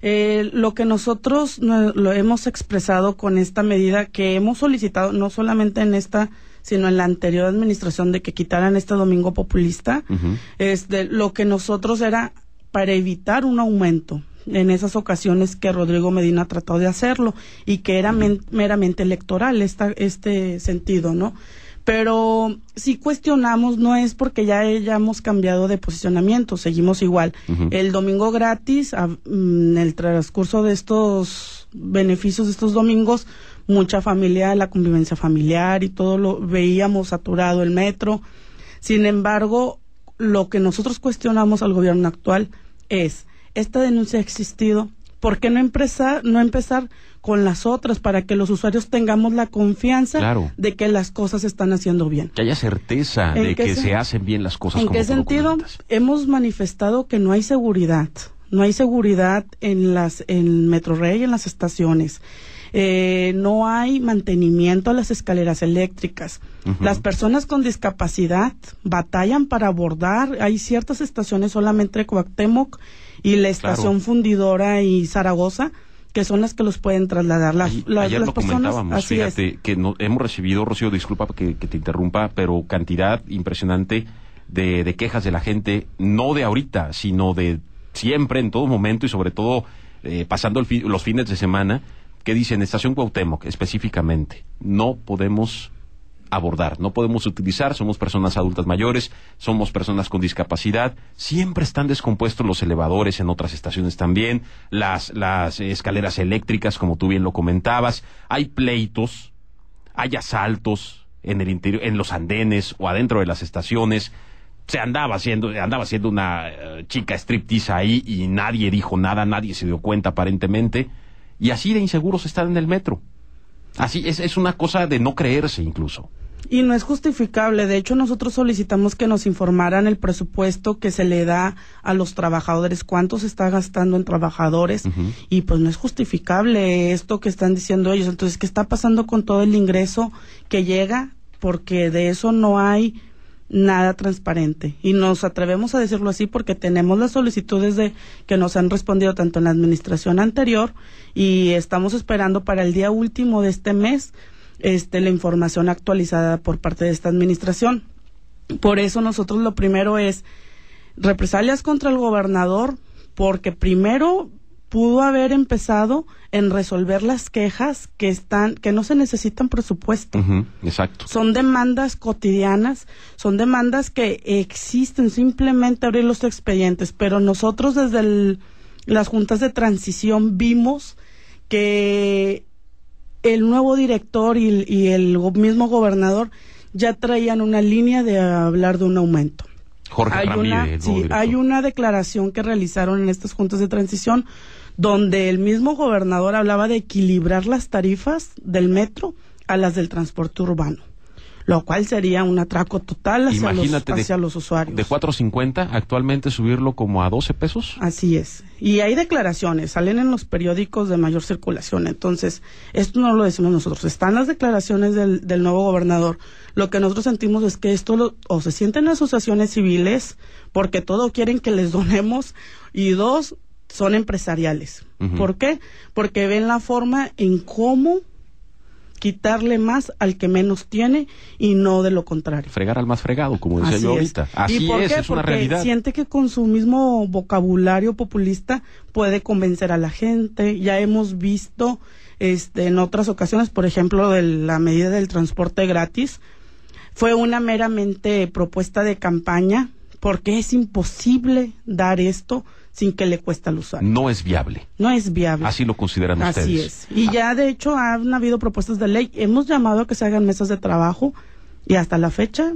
Eh, lo que nosotros lo hemos expresado con esta medida que hemos solicitado, no solamente en esta, sino en la anterior administración de que quitaran este domingo populista, es este, lo que nosotros era para evitar un aumento en esas ocasiones que Rodrigo Medina trató de hacerlo y que era meramente electoral esta, este sentido, ¿no? Pero si cuestionamos, no es porque ya hayamos cambiado de posicionamiento, seguimos igual. El domingo gratis, mm, en el transcurso de estos beneficios de estos domingos, mucha familia, la convivencia familiar y todo lo veíamos saturado el metro. Sin embargo, lo que nosotros cuestionamos al gobierno actual es, esta denuncia ha existido, ¿por qué no empezar, no empezar con las otras para que los usuarios tengamos la confianza de que las cosas se están haciendo bien? Que haya certeza de que se, hacen bien las cosas. ¿En qué sentido? Hemos manifestado que no hay seguridad. No hay seguridad en las en Metro Rey, en las estaciones. Eh, no hay mantenimiento a las escaleras eléctricas. Las personas con discapacidad batallan para abordar, hay ciertas estaciones solamente Coactemoc y la estación fundidora y Zaragoza, que son las que los pueden trasladar las, personas. fíjate, que hemos recibido, Rocío, disculpa que, te interrumpa, pero cantidad impresionante de, quejas de la gente, no de ahorita, sino de siempre, en todo momento y sobre todo eh, pasando el los fines de semana que dicen Estación Cuauhtémoc específicamente, no podemos abordar, no podemos utilizar, somos personas adultas mayores, somos personas con discapacidad, siempre están descompuestos los elevadores en otras estaciones también, las, las escaleras eléctricas, como tú bien lo comentabas, hay pleitos, hay asaltos en el interior, en los andenes o adentro de las estaciones, se andaba haciendo, andaba haciendo una eh, chica striptease ahí y nadie dijo nada, nadie se dio cuenta aparentemente. Y así de inseguros están en el metro. Así es, es una cosa de no creerse incluso. Y no es justificable. De hecho, nosotros solicitamos que nos informaran el presupuesto que se le da a los trabajadores, cuánto se está gastando en trabajadores. Y pues no es justificable esto que están diciendo ellos. Entonces, ¿qué está pasando con todo el ingreso que llega? Porque de eso no hay nada transparente. Y nos atrevemos a decirlo así porque tenemos las solicitudes de que nos han respondido tanto en la administración anterior y estamos esperando para el día último de este mes este, la información actualizada por parte de esta administración. Por eso nosotros lo primero es represalias contra el gobernador porque primero pudo haber empezado en resolver las quejas que están que no se necesitan presupuesto. exacto. Son demandas cotidianas, son demandas que existen, simplemente abrir los expedientes, pero nosotros desde las juntas de transición vimos que el nuevo director y el mismo gobernador ya traían una línea de hablar de un aumento. Jorge hay Una, sí, hay una declaración que realizaron en estas juntas de transición donde el mismo gobernador hablaba de equilibrar las tarifas del metro a las del transporte urbano lo cual sería un atraco total hacia, los, usuarios de, los usuarios. De 4.50 actualmente subirlo como a 12 pesos. Así es. Y hay declaraciones, salen en los periódicos de mayor circulación. Entonces, esto no lo decimos nosotros, están las declaraciones del, del nuevo gobernador. Lo que nosotros sentimos es que esto o se sienten asociaciones civiles porque todo quieren que les donemos y dos son empresariales. ¿Por qué? Porque ven la forma en cómo quitarle más al que menos tiene y no de lo contrario. Fregar al más fregado, como decía yo ahorita. ¿Y Porque Siente que con su mismo vocabulario populista puede convencer a la gente. Ya hemos visto este, en otras ocasiones, por ejemplo, de la medida del transporte gratis, fue una meramente propuesta de campaña porque es imposible dar esto sin que le cueste al usuario. No es viable. No es viable. Así lo consideran ustedes. Así es. Y ya de hecho han habido propuestas de ley. Hemos llamado a que se hagan mesas de trabajo y hasta la fecha